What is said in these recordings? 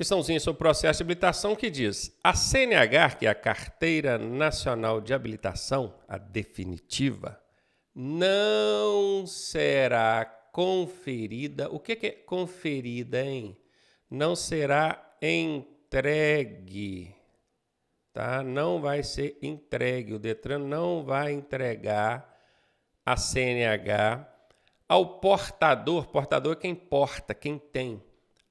questãozinha sobre o processo de habilitação que diz: a CNH, que é a Carteira Nacional de Habilitação, a definitiva, não será conferida. O que é conferida, hein? Não será entregue, tá? Não vai ser entregue. O Detran não vai entregar a CNH ao portador. Portador é quem porta, quem tem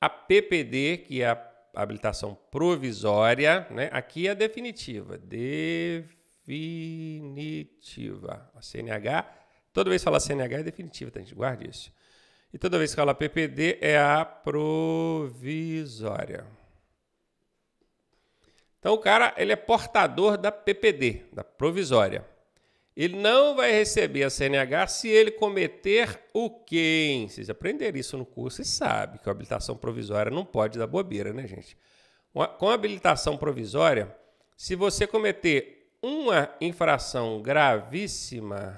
a PPD, que é a habilitação provisória, né? aqui é a definitiva. Definitiva. A CNH, toda vez que fala CNH é definitiva, tá, gente? Guarde isso. E toda vez que fala PPD é a provisória. Então o cara ele é portador da PPD, da provisória. Ele não vai receber a CNH se ele cometer o quê? Vocês aprenderam isso no curso e sabe que a habilitação provisória não pode dar bobeira, né, gente? Com a habilitação provisória, se você cometer uma infração gravíssima,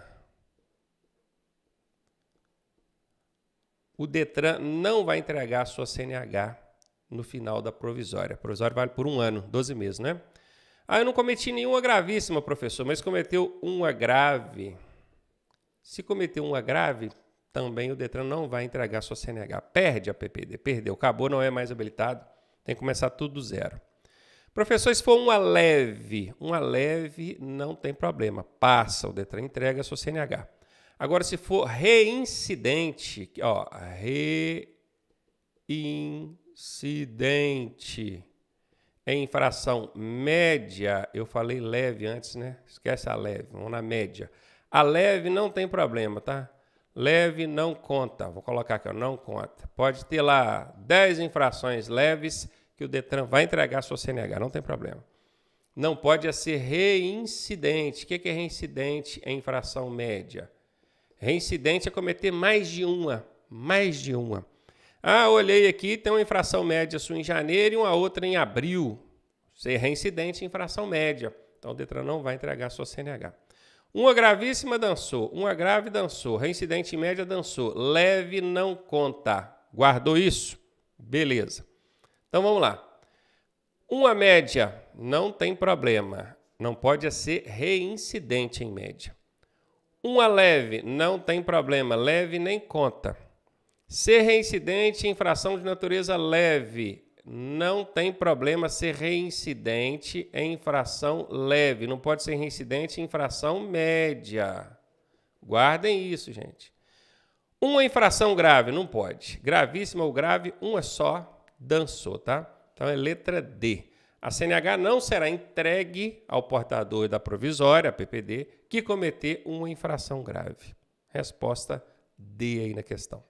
o Detran não vai entregar a sua CNH no final da provisória. A provisória vale por um ano, 12 meses, né? Ah, eu não cometi nenhuma gravíssima, professor, mas cometeu uma grave. Se cometeu uma grave, também o Detran não vai entregar sua CNH. Perde a PPD, perdeu, acabou, não é mais habilitado. Tem que começar tudo do zero. Professor, se for uma leve, uma leve não tem problema. Passa, o Detran entrega a sua CNH. Agora, se for reincidente, ó, reincidente em infração média, eu falei leve antes, né? Esquece a leve, vamos na média. A leve não tem problema, tá? Leve não conta. Vou colocar aqui, ó, não conta. Pode ter lá 10 infrações leves que o Detran vai entregar a sua CNH, não tem problema. Não pode é ser reincidente. O que é reincidente em infração média? Reincidente é cometer mais de uma, mais de uma. Ah, olhei aqui, tem uma infração média sua em janeiro e uma outra em abril. Ser é reincidente infração média. Então o Detran não vai entregar sua CNH. Uma gravíssima dançou, uma grave dançou, reincidente em média dançou, leve não conta. Guardou isso? Beleza. Então vamos lá. Uma média não tem problema, não pode ser reincidente em média. Uma leve não tem problema, leve nem conta. Ser reincidente em infração de natureza leve. Não tem problema ser reincidente em infração leve. Não pode ser reincidente em infração média. Guardem isso, gente. Uma infração grave, não pode. Gravíssima ou grave, uma só, dançou, tá? Então é letra D. A CNH não será entregue ao portador da provisória, a PPD, que cometer uma infração grave. Resposta D aí na questão.